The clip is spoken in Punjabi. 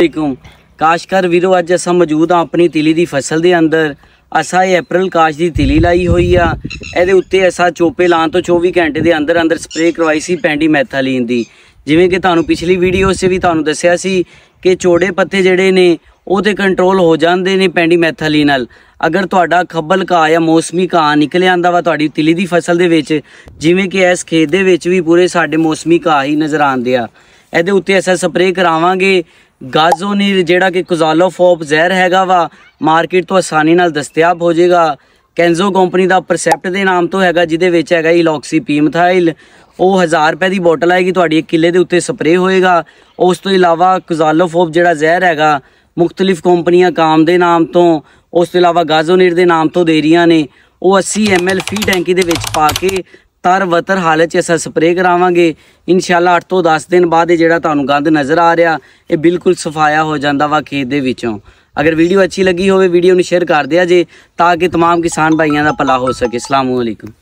ਵਾਲੇਕੁਮ ਕਾਸ਼ਕਰ ਵੀਰੋ ਅੱਜ ਅਸਾਂ ਮੌਜੂਦ ਆ ਆਪਣੀ ਤਿਲੀ ਦੀ ਫਸਲ ਦੇ ਅੰਦਰ ਅਸਾਂ ਇਹ ਅਪ੍ਰੈਲ ਕਾਸ਼ ਦੀ ਤਿਲੀ ਲਾਈ ਹੋਈ ਆ ਇਹਦੇ ਉੱਤੇ ਅਸਾਂ ਚੋਪੇ ਲਾਣ ਤੋਂ 24 ਘੰਟੇ ਦੇ ਅੰਦਰ ਅੰਦਰ ਸਪਰੇਅ ਕਰਵਾਈ ਸੀ ਪੈਂਡੀ ਮੈਥਾਲੀਨ ਦੀ ਜਿਵੇਂ ਕਿ ਤੁਹਾਨੂੰ ਪਿਛਲੀ ਵੀਡੀਓ 'ਚ ਵੀ ਤੁਹਾਨੂੰ ਦੱਸਿਆ ਸੀ ਕਿ ਚੋੜੇ ਪੱਤੇ ਜਿਹੜੇ ਨੇ ਉਹ ਤੇ ਕੰਟਰੋਲ ਹੋ ਜਾਂਦੇ ਨੇ ਪੈਂਡੀ ਮੈਥਾਲੀਨ ਨਾਲ ਅਗਰ ਤੁਹਾਡਾ ਖੱਬਲ ਕਾ ਜਾਂ ਮੌਸਮੀ ਕਾ ਨਿਕਲ ਆਂਦਾ ਵਾ ਤੁਹਾਡੀ ਤਿਲੀ ਦੀ ਫਸਲ ਦੇ ਵਿੱਚ ਜਿਵੇਂ ਕਿ ਇਸ ਖੇਤ ਦੇ ਵਿੱਚ ਵੀ ਪੂਰੇ ਸਾਡੇ ਮੌਸਮੀ ਕਾ ਹੀ ਨਜ਼ਰ ਆਂਦੇ ਆ ਇਹਦੇ ਉੱਤੇ ਅਸਾਂ ਸਪਰੇਅ ਕਰਾਵਾਂਗੇ ਗਾਜ਼ੋਨੀਰ ਜਿਹੜਾ ਕਿ ਕੁਜ਼ਾਲੋਫੋਪ ਜ਼ਹਿਰ ਹੈਗਾ ਵਾ ਮਾਰਕੀਟ ਤੋਂ ਆਸਾਨੀ ਨਾਲ ਦਸਤਿਆਬ ਹੋ ਜਾਏਗਾ ਕੈਂਜ਼ੋ ਕੰਪਨੀ ਦਾ ਪਰਸੈਪਟ ਦੇ ਨਾਮ ਤੋਂ ਹੈਗਾ ਜਿਹਦੇ ਵਿੱਚ ਹੈਗਾ ਇਲੌਕਸੀ ਪੀਮਥਾਈਲ ਉਹ 1000 ਰੁਪਏ ਦੀ ਬੋਟਲ ਆਏਗੀ ਤੁਹਾਡੀ ਕਿੱਲੇ ਦੇ ਉੱਤੇ ਸਪਰੇਅ ਹੋਏਗਾ ਉਸ ਤੋਂ ਇਲਾਵਾ ਕੁਜ਼ਾਲੋਫੋਪ ਜਿਹੜਾ ਜ਼ਹਿਰ ਹੈਗਾ ਮੁxtਲਿਫ ਕੰਪਨੀਆਂ ਕਾਮ ਦੇ ਨਾਮ ਤੋਂ ਉਸ ਤੋਂ ਇਲਾਵਾ ਗਾਜ਼ੋਨੀਰ ਦੇ ਨਾਮ ਤੋਂ ਦੇ ਰਹੀਆਂ ਨੇ ਉਹ 80 ml ਫੀ ਟੈਂਕੀ ਦੇ ਵਿੱਚ ਪਾ ਕੇ ਤਰ ਵਤਰ ਹਾਲਤ 'ਚ ਅਸਾਂ ਸਪਰੇਅ ਕਰਾਵਾਂਗੇ ਇਨਸ਼ਾਅੱਲਾ 8 ਤੋਂ 10 ਦਿਨ ਬਾਅਦ ਇਹ ਜਿਹੜਾ ਤੁਹਾਨੂੰ ਗੰਦ ਨਜ਼ਰ ਆ ਰਿਹਾ ਇਹ ਬਿਲਕੁਲ ਸਫਾਇਆ ਹੋ ਜਾਂਦਾ ਵਾ ਖੇਤ ਦੇ ਵਿੱਚੋਂ ਅਗਰ ਵੀਡੀਓ ਅੱਛੀ ਲੱਗੀ ਹੋਵੇ ਵੀਡੀਓ ਨੂੰ ਸ਼ੇਅਰ ਕਰ ਦਿਆ ਜੇ ਤਾਂ ਕਿ तमाम ਕਿਸਾਨ ਭਾਈਆਂ ਦਾ ਭਲਾ ਹੋ ਸਕੇ ਅਸਲਾਮੁਅਲੈਕਮ